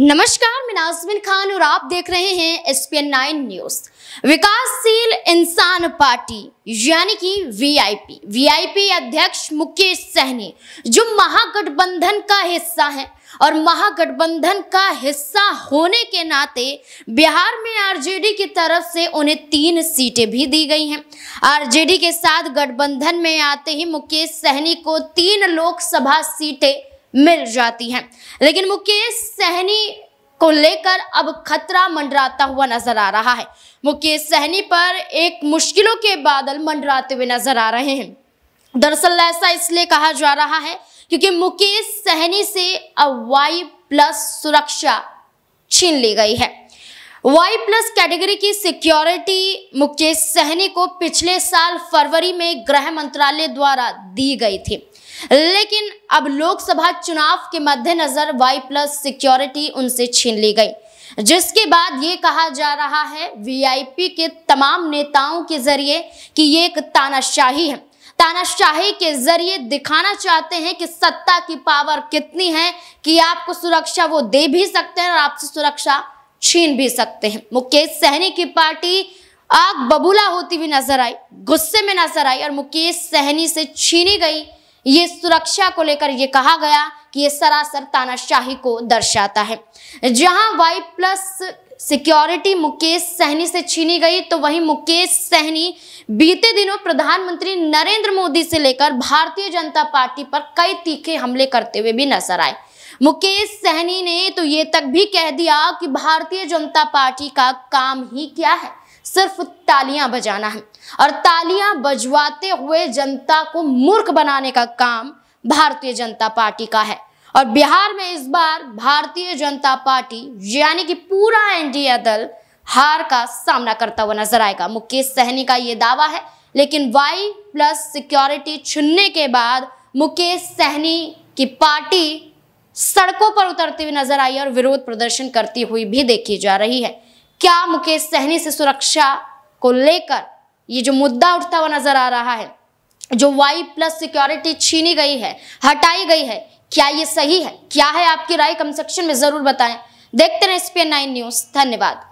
नमस्कार मैं नाजमिन खान और आप देख रहे हैं S P N nine news Vikassheel Insaan party यानी कि वीआईपी वीआईपी अध्यक्ष मुकेश सहनी जो महागठबंधन का हिस्सा है और महागठबंधन का हिस्सा होने के नाते बिहार में आरजेडी की तरफ से उन्हें तीन सीटें भी दी गई हैं आरजेडी के साथ गठबंधन में आते ही मुकेश सहनी को तीन लोकसभा सीटें मिल जाती हैं लेकिन मुकेश सहनी को लेकर अब खतरा मंडराता हुआ नजर आ रहा है मुकेश सहनी पर एक मुश्किलों के बादल मंडराते हुए नजर आ रहे हैं दरअसल ऐसा इसलिए कहा जा रहा है क्योंकि मुकेश सहनी से अब वाई प्लस सुरक्षा छीन ली गई है वाई प्लस कैटेगरी की सिक्योरिटी मुकेश सहनी को पिछले साल फरवरी में गृह मंत्रालय द्वारा दी गई थी लेकिन अब लोकसभा चुनाव के मद्देनजर वाई प्लस सिक्योरिटी उनसे छीन ली गई जिसके बाद ये कहा जा रहा है वीआईपी के तमाम नेताओं के जरिए कि ये एक तानाशाही है तानाशाही के जरिए दिखाना चाहते हैं कि सत्ता की पावर कितनी है कि आपको सुरक्षा वो दे भी सकते हैं और आपसे सुरक्षा छीन भी सकते हैं मुकेश सहनी की पार्टी आग बबूला होती हुई नजर आई गुस्से में नजर आई और मुकेश सहनी से छीनी गई ये सुरक्षा को लेकर ये कहा गया कि ये सरासर तानाशाही को दर्शाता है जहां Y plus security Mukesh Sahani से छीनी गई तो वहीं मुकेश सहनी बीते दिनों प्रधानमंत्री नरेंद्र मोदी से लेकर भारतीय जनता पार्टी पर कई तीखे हमले करते हुए भी नजर आए मुकेश सहनी ने तो ये तक भी कह दिया कि भारतीय जनता पार्टी का काम ही क्या है सिर्फ तालियां बजाना है और तालियां बजवाते हुए जनता को मूर्ख बनाने का काम भारतीय जनता पार्टी का है और बिहार में इस बार भारतीय जनता पार्टी यानी कि पूरा एनडीए दल हार का सामना करता हुआ नजर आएगा मुकेश सहनी का ये दावा है लेकिन वाई प्लस सिक्योरिटी छुनने के बाद मुकेश सहनी की पार्टी सड़कों पर उतरती हुई नजर आई और विरोध प्रदर्शन करती हुई भी देखी जा रही है क्या मुकेश सहनी से सुरक्षा को लेकर ये जो मुद्दा उठता हुआ नजर आ रहा है जो वाई प्लस सिक्योरिटी छीनी गई है हटाई गई है क्या ये सही है क्या है आपकी राय कम सेक्शन में जरूर बताएं देखते रहे एस पी न्यूज धन्यवाद